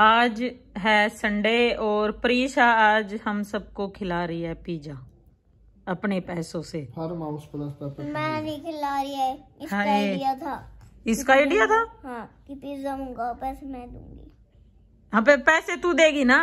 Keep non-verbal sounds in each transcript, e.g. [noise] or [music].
आज है संडे और प्रीशा आज हम सबको खिला रही है पिज्जा अपने पैसों से हर माउस प्लस पर मैं नहीं खिला रही है इसका हाँ, आइडिया था इसका आइडिया था हाँ कि पिज्जा मंगाओ पैसे मैं दूंगी हाँ पे पैसे तू देगी ना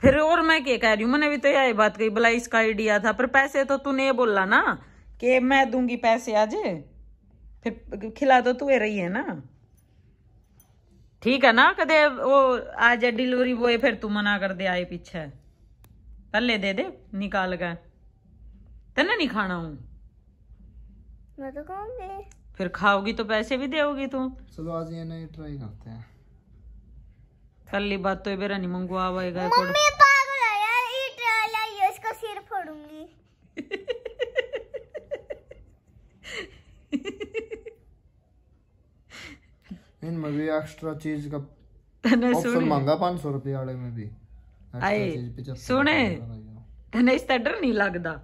फिर और मैं क्या कह रही हूँ मैंने भी तो यही बात कही बोला इसका आइडिया था पर पैसे तो तूने बोला ना कि मैं दूंगी पैसे आज फिर खिला तो तू रही है ना ठीक है ना कदे वो आ जाए डिलीवरी बॉय फिर तू मना कर दे आए पीछे पहले दे दे निकाल गए तेना नहीं खाना हूं मैं तो खाऊंगी फिर खाओगी तो पैसे भी देओगी तू चलो आज ये नई ट्राई करते हैं कल्ली बात तो मेरा नहीं मंगवा आएगा मम्मी पागल है यार ये ट्राई लाई इसका सिर फोड़ूंगी [laughs] में में भी एक्स्ट्रा चीज का ऑप्शन मांगा रुपए वाले में भी आए सुने तने इसका डर नहीं लगता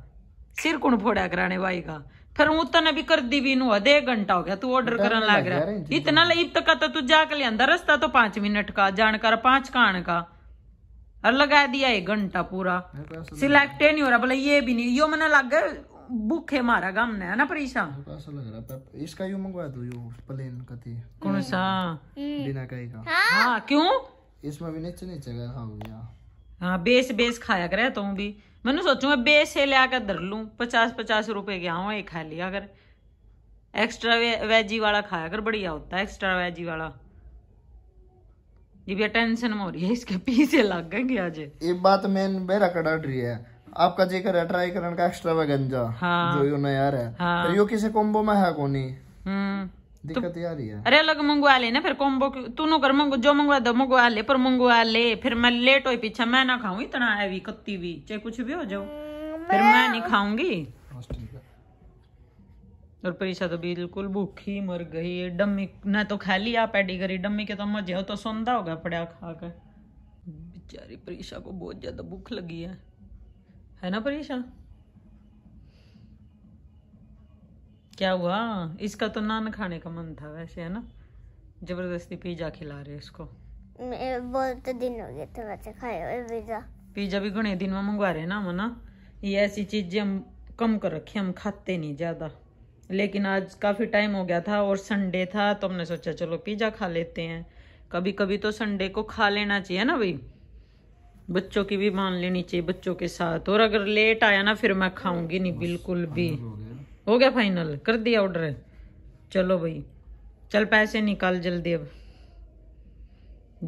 सिर कौन फोड़ा कराने भाई का फिर उतने भी कर दी भी नु आधे घंटा हो गया तू ऑर्डर करन लग रहा है इतना ले तक तो तू जाके लियांदा रास्ता तो 5 मिनट का जानकार 5 कान का और लगा दिया एक घंटा पूरा सिलेक्ट नहीं हो रहा बोले ये भी नहीं यो मैंने लग भूखे मारा गम ने है ना परेशान ऐसा लग रहा है इसका यूं मंगवा दो तो यू प्लेन का थी कौन सा हम्म। बिना कहीं का हां हाँ, क्यों इसमें भी नीचे नीचे का खा खाऊंगा हां बेस बेस खाया करे तू भी मैंने सोचू मैं बेस से ले आकर धर लूं 50 50 रुपए के आऊं एक खा लिया अगर एक्स्ट्रा वेजी वाला खाया कर बढ़िया होता एक्स्ट्रा वेजी वाला ये भी टेंशन में हो रही है इसके पीछे लग गए आज ये बात मैंने बेरा कड़ा डरी है आपका जेकर है ट्राई करण का एक्स्ट्रा गंजा हाँ। जो यो नया है हाँ। यो किसे कॉम्बो में है कोनी हम्म। दिक्कत तो- यार ही है अरे अलग मंगवा ले ना फिर कॉम्बो तू नो कर मंगो जो मंगवा दो मंगवा ले पर मंगवा ले फिर मैं लेट होई पीछे मैं ना खाऊं इतना हैवी कत्ती भी चाहे कुछ भी हो जाओ फिर मैं नहीं खाऊंगी और परीक्षा तो बिल्कुल भूखी मर गई डम्मी ने तो खा लिया पैडी करी डम्मी के तो मजे हो तो सुंदा होगा पड़ा खा कर बेचारी परीक्षा को बहुत ज्यादा भूख लगी है है ना परेशान क्या हुआ इसका तो नान खाने का मन था वैसे है ना जबरदस्ती पिज्जा खिला रहे इसको बहुत दिन हो गए थे वैसे खाए पिज्जा पिज्जा भी घने दिन में मंगवा रहे ना हम ना ये ऐसी चीजें हम कम कर रखी हम खाते नहीं ज्यादा लेकिन आज काफी टाइम हो गया था और संडे था तो हमने सोचा चलो पिज्जा खा लेते हैं कभी कभी तो संडे को खा लेना चाहिए ना भाई बच्चों की भी मान लेनी चाहिए बच्चों के साथ और अगर लेट आया ना फिर मैं खाऊंगी नहीं बिल्कुल भी हो गया फाइनल कर दिया ऑर्डर चलो भाई चल पैसे निकाल जल्दी अब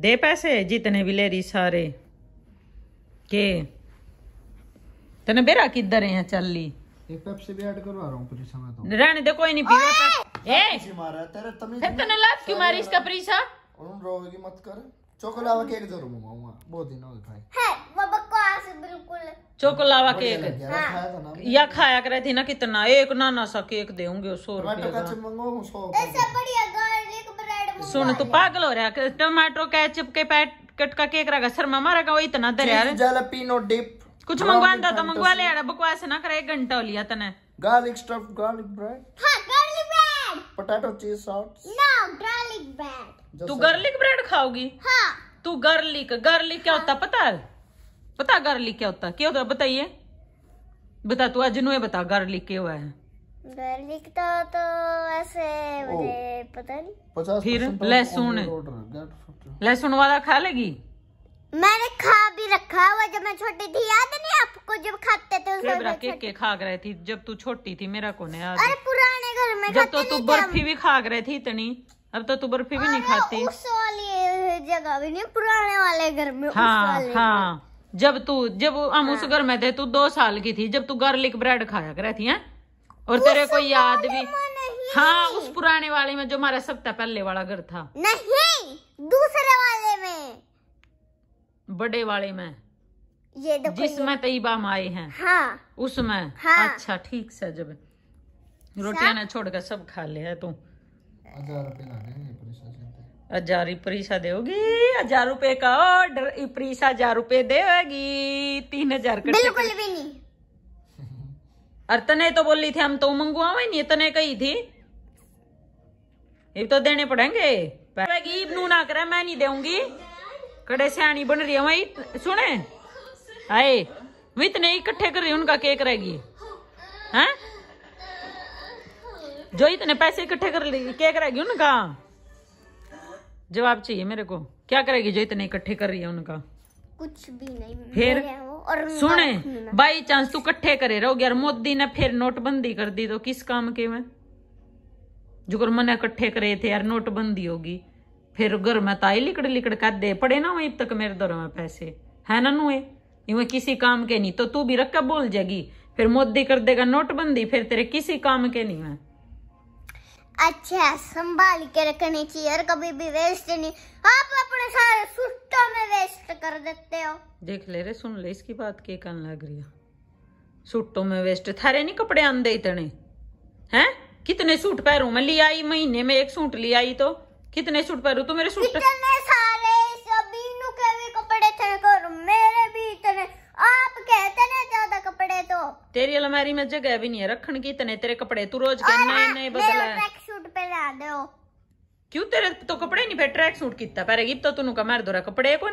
दे पैसे जितने भी ले रही सारे के तने बेरा किधर है चल ली एक पेप्सी भी ऐड करवा रहा हूं परीक्षा में तो रहने दे कोई नहीं पीवे ए तेरे तमीज तने लात क्यों मारी इसका प्रीसा और रोगी मत कर चोकोलावा केक जरूर मंगाऊंगा बहुत दिन हो गए खाए है वो बकवास बिल्कुल चोकोलावा केक हाँ। या खाया करे थी ना कितना एक नाना सा केक देंगे सौ रुपये सुन तू पागल हो रहा टमाटो केचप के पैकेट का केक रखा सर मामा रखा वो इतना दर यार जलपीनो डिप कुछ मंगवाता तो मंगवा ले यार बकवास ना करे एक घंटा हो लिया तने garlic stuff garlic bread potato cheese sauce no garlic bread तू गार्लिक ब्रेड खाओगी हाँ तू गार्लिक गार्लिक क्या होता हाँ। पता है पता गार्लिक क्या होता क्या होता बताइए बता तू अजनू बता गार्लिक क्या हुआ है गार्लिक तो तो ऐसे oh. पता नहीं फिर तो लहसुन लहसुन वाला खा लेगी मैंने खा भी रखा हुआ जब मैं छोटी थी याद नहीं आपको जब खाते थे उस के, के खा रही थी जब तू छोटी थी मेरा कौन है अरे पुराना मैं जब तो तू बर्फी भी खा रहे थी इतनी अब तो तू बर्फी भी नहीं खाती उस वाली जगह भी नहीं पुराने वाले घर में हाँ हाँ जब तू जब हम उस हाँ। घर में थे तू दो साल की थी जब तू गार्लिक ब्रेड खाया कर थी है और तेरे को याद भी तो हाँ उस पुराने वाले में जो हमारा सबसे पहले वाला घर था नहीं दूसरे वाले में बड़े वाले में ये जिसमें तईबा माए हैं हाँ। उसमें हाँ। अच्छा ठीक से जब रोटियां ना छोड़ कर सब खा लिया तू हजार परीक्षा देगी हजार रुपए का ऑर्डर परीक्षा हजार रुपए देगी तीन हजार बिल्कुल भी नहीं [laughs] और तने तो बोली थी हम तो मंगवावे नहीं तने कही थी ये तो देने पड़ेंगे नू ना करे मैं नहीं दूंगी कड़े सियानी बन रही है सुने आए मैं इतने इकट्ठे कर रही उनका केक रहेगी हाँ? जो इतने पैसे इकट्ठे कर लेगी क्या करेगी उनका जवाब चाहिए मेरे को क्या करेगी जो इतने इकट्ठे कर रही है उनका कुछ भी नहीं फिर और सुने बाई चांस तू कट्ठे करे रहोगे यार मोदी ने फिर नोटबंदी कर दी तो किस काम के में जो कर मन इकट्ठे करे थे यार नोटबंदी होगी फिर घर में ताई तो लिकड़ लिकड़ कर दे पड़े ना वहीं तक मेरे दर में पैसे है ना नुए इवे किसी काम के नहीं तो तू भी रख बोल जाएगी फिर मोदी कर देगा नोटबंदी फिर तेरे किसी काम के नहीं है अच्छा संभाल के रखनी चाहिए और कभी भी वेस्ट नहीं आप अपने सारे सुट्टों में वेस्ट कर देते हो देख ले रे सुन ले इसकी बात के कान लग रही है सूटों में वेस्ट थारे नहीं कपड़े आंदे इतने हैं कितने सूट पैरों में लिया आई महीने में एक सूट लिया आई तो कितने सूट पैरों तो मेरे सूट कितने सारे सबीनू के भी कपड़े थे और मेरे भी इतने आप कहते ना ज्यादा कपड़े तो तेरी अलमारी में जगह भी नहीं है रखने की इतने तेरे कपड़े तू रोज के हाँ, नए नए बदला है ला क्यों तेरे तो कपड़े नहीं पे ट्रैक सूट किता पर गिप तो तू कमर दोरा कपड़े को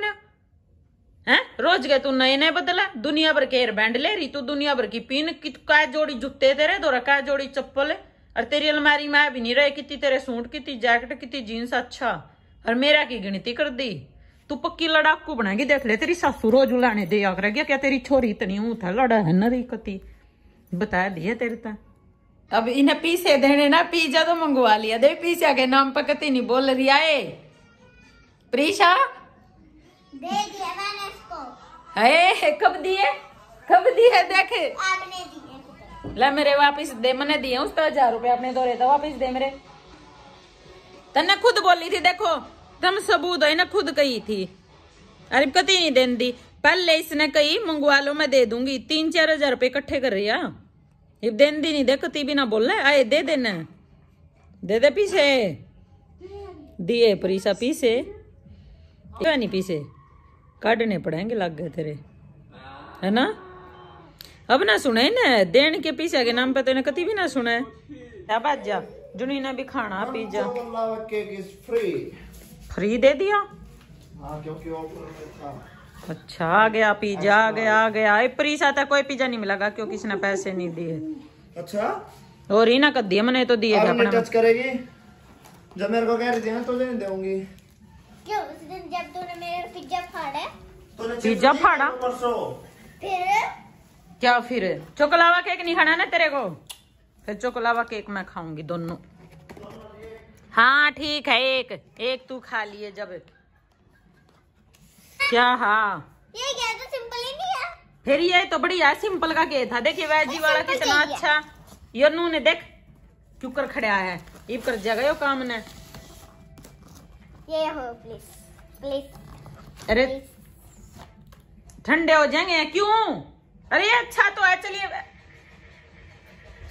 है रोज गए तू नए नए बदला दुनिया भर के बैंड ले रही तू दुनिया भर की पीन कि जोड़ी जूते तेरे दोरा का जोड़ी चप्पल और तेरी अलमारी मैं भी नहीं रहे कितनी तेरे सूट कितनी जैकेट कितनी जीन्स अच्छा और मेरा की गिनती कर दी तू पक्की लड़ाकू बनाएगी देख ले तेरी सासू रोज उलाने दे आकर क्या तेरी छोरी इतनी ऊँ था लड़ा है नरी कती बता दिया तेरे तक अब इन्हें पीसे देने ना पिज्जा तो मंगवा लिया दे पिज्जा के नाम पर कति नहीं बोल रही आए प्रीशा दे दिया मैंने इसको ए, कब दिए कब दिए देख आपने दिए ले मेरे वापस दे मैंने दिए उस पर हजार रुपए अपने दौरे तो वापस दे मेरे तने खुद बोली थी देखो तुम सबूत है ना खुद कही थी अरे कति नहीं देन दी पहले इसने कही मंगवा लो मैं दे दूंगी तीन चार हजार रुपये इकट्ठे कर रही है ये दी नहीं देख ती भी ना बोलना आए दे देने दे दे पीछे दिए परीसा पीछे नहीं पीछे काटने पड़ेंगे लग गए तेरे है ना अब ना सुने ना देन के पीछे के नाम पे तो ना कती भी ना सुना अब जा जुनी ने भी खाना पिज्जा फ्री हाँ, तो फ्री दे दिया हाँ क्योंकि अच्छा आ गया पिज्जा आ गया आ गया ए परीसा था कोई पिज्जा नहीं क्यों किसी ने पैसे नहीं दिए अच्छा और ही ना कद दिए मैंने तो दिए अपना टच करेगी जब मेरे को कह रही थी ना तो नहीं दूंगी क्यों उस दिन जब तूने मेरा पिज्जा फाड़ा तूने पिज्जा फाड़ा फिर क्या फिर चोकलावा केक नहीं खाना ना तेरे को फिर चोकलावा केक मैं खाऊंगी दोनों हाँ ठीक है एक एक तू खा लिए जब क्या हाँ ये क्या तो सिंपल ही नहीं है फिर ये तो बढ़िया सिंपल का गे था देखिए वैजी वाला कितना अच्छा यू ने देख क्यों कर खड़ा है ये कर जगह काम ने ये हो प्लीज प्लीज अरे ठंडे हो जाएंगे क्यों अरे अच्छा तो है चलिए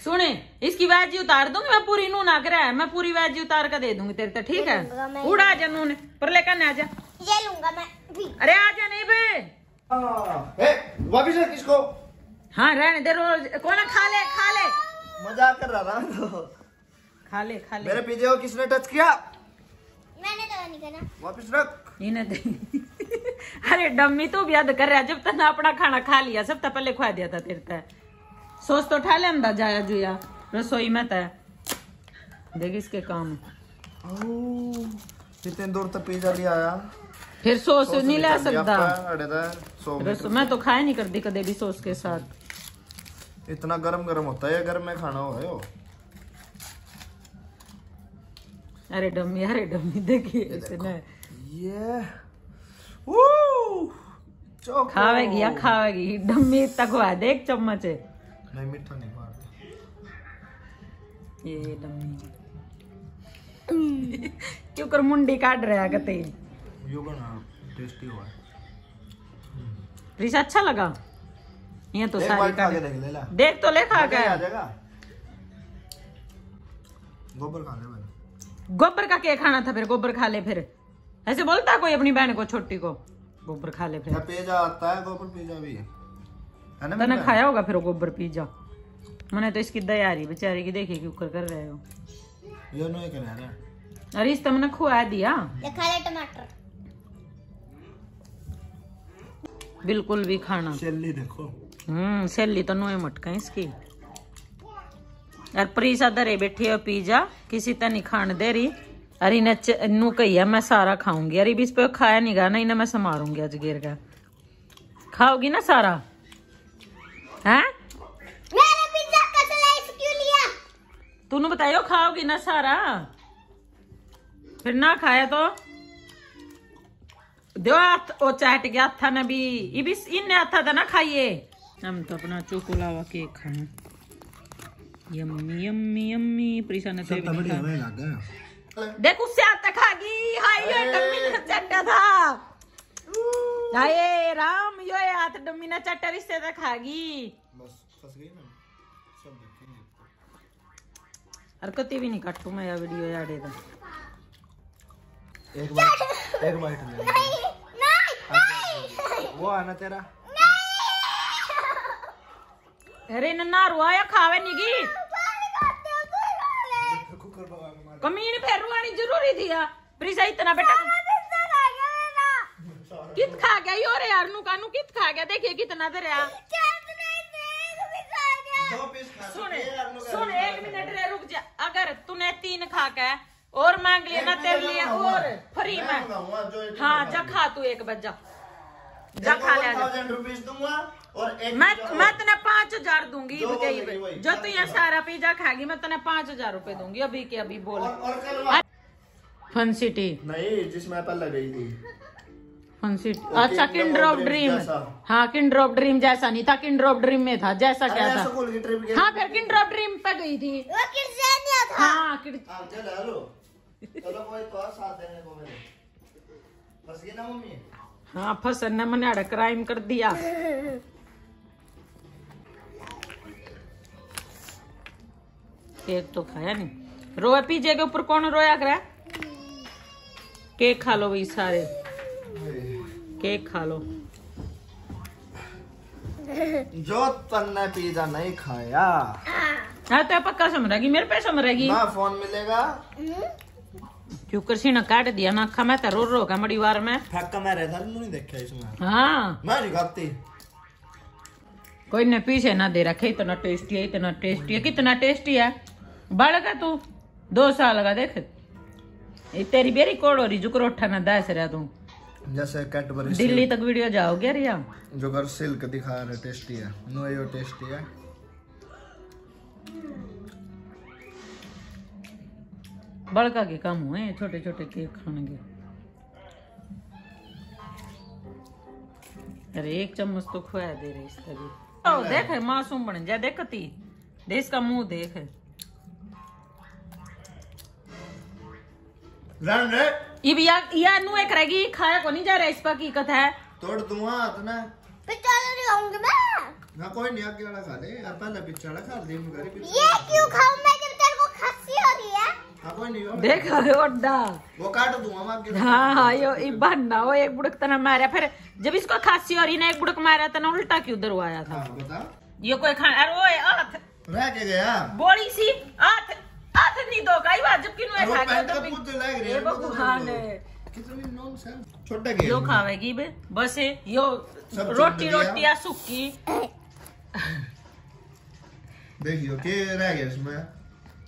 सुने इसकी वैजी उतार दूंगी मैं पूरी नून आकर है मैं पूरी वैजी उतार कर दे दूंगी तेरे तो ठीक है उड़ा जा नून पर लेकर आ जा ये लूंगा मैं अरे आ जा नहीं बे वापिस रख इसको हाँ रहने दे रोज कौन खा ले खा ले मजा कर रहा था खा ले खा ले मेरे पीछे को किसने टच किया मैंने तो नहीं करा वापिस रख नहीं इन्हें अरे डम्मी तू भी याद कर रहा जब तक अपना खाना खा लिया सब तक पहले खुआ दिया था तेरे तक सोच तो उठा ले अंदा जाया जुया रसोई में तय देख इसके काम ओ कितने दूर तक पिज्जा लिया आया फिर सोस नहीं ला सकता मैं तो खाया नहीं करती कदे भी सोस के साथ इतना गरम गरम होता है अगर में खाना हो, अरे डम्मी अरे डम्मी देखिए खावेगी या खावेगी डम्मी तक हुआ देख चम्मच नहीं मीठा नहीं मारते ये डम्मी क्यों कर मुंडी काट रहा है कतई योगन टेस्टी हुआ रिस अच्छा लगा ये तो सारी का देख ले ला देख तो ले खा गया गोबर खा ले भाई गोबर का क्या खाना था फिर गोबर खा ले फिर ऐसे बोलता कोई अपनी बहन को छोटी को गोबर खा ले फिर पिज्जा आता है गोबर पिज्जा भी है ना मैंने खाया होगा फिर गोबर पिज्जा मैंने तो इसकी दया आ रही बेचारे की देखिए कि ऊपर कर रहे हो ये नो कर रहा अरे इस तुमने तो खुआ दिया ये खा ले टमाटर बिल्कुल भी खाना सैली देखो हम्म सैली तो नोए मटका इसकी अरे परी सा बैठी हो पिज्जा किसी तरह नहीं खान दे रही अरे इन्हें कही है मैं सारा खाऊंगी अरे भी इस पर खाया नहीं गा ना इन्हें मैं समारूंगी अज गिर का खाओगी ना सारा है तूने बताइयो खाओगी ना सारा फिर ना खाया तो दो ओ चाट गया था ना भी ये भी इन आता था ना खाइए हम तो अपना वा केक खाए यम्मी यम्मी यम्मी देख उससे आता खागी हाय डम्मी ने चट्टा था हाय राम यो आता डम्मी ने चट्टा रिश्ते तक खागी बस फंस गई ना सब देखेंगे हरकत भी नहीं काटू मैं ये वीडियो यार इधर एक बाइट [laughs] एक बाइट नहीं नहीं, अच्छा, नहीं, अच्छा। वो आना तेरा अरे नन्ना रुआया खावे निगी कमीन फिर रुआनी जरूरी थी प्रिजा इतना बेटा कित खा गया ये और यार नू कानू कित खा गया देखिए कितना दे रहा सुन सुन एक मिनट रे रुक जा अगर तूने तीन खा के और मांग लिया ना तेरे लिए और फ्री में हाँ जखा तू एक जा जखा ले मैं हजार दूंगी जो तू ये सारा पिज्जा खाएगी मैं हजार रूपए दूंगी अभी के अभी बोल फन सिटी नहीं जिसमें पहले गई थी फन सिटी अच्छा किंडर ऑफ ड्रीम हाँ किंडर ऑफ ड्रीम जैसा नहीं था किंडर ऑफ ड्रीम में था जैसा क्या था हाँ फिर किंडर ऑफ ड्रीम पे गई थी हाँ हाँ फस ने मैंने अड़ क्राइम कर दिया केक तो खाया नहीं रोए पीजे के ऊपर कौन रोया करा केक खा लो भाई सारे केक खा लो जो तन्ने पिज्जा नहीं खाया हाँ तो पक्का समझेगी मेरे पे समझेगी ना फोन मिलेगा हम्म। क्योंकि सीना काट दिया ना खा मैं रो रो का मड़ी वार में फाका मारे था नहीं देखा इसमें हां मैं खाती कोई ने पीछे ना दे रखे इतना टेस्टी है इतना टेस्टी है कितना टेस्टी है बड़ का तू दो साल का देख तेरी बेरी कोड़ो रही जुकर उठा ना दास रहा तू जैसे कैटबरी दिल्ली तक वीडियो जाओगे रिया जो कर सिल्क दिखा रहे टेस्टी है नो यो टेस्टी है बड़का के कम हुए छोटे छोटे केक खाने के अरे एक चम्मच तो खुआ दे रही इसका भी ओ देख मासूम बन जा देखती देश का मुंह देख जान रे ये भी या या नु एक रहेगी खाया को नहीं जा रहा इसका की कथा है तोड़ दूंगा इतना पे चलो नहीं खाऊंगी मैं ना कोई नहीं आगे वाला खा ले पहले पिछड़ा खा ले ये क्यों खाऊं मैं जब तेरे को खांसी हो रही है देखो वो काट हाँ हाँ यो इबान ना एक बुड़क तना मारा फिर जब इसको खांसी और इन्हें एक बुड़क मारा तना उल्टा क्यों उधर आया था हाँ, ये कोई खान अरे ओए आथ रह के गया बोली सी आथ आथ नहीं दो कई बार जब किनु है खा के तो पूछ लग रही है है छोटा के यो खावेगी बे बस यो रोटी रोटी या सुक्की देखियो के रह गया इसमें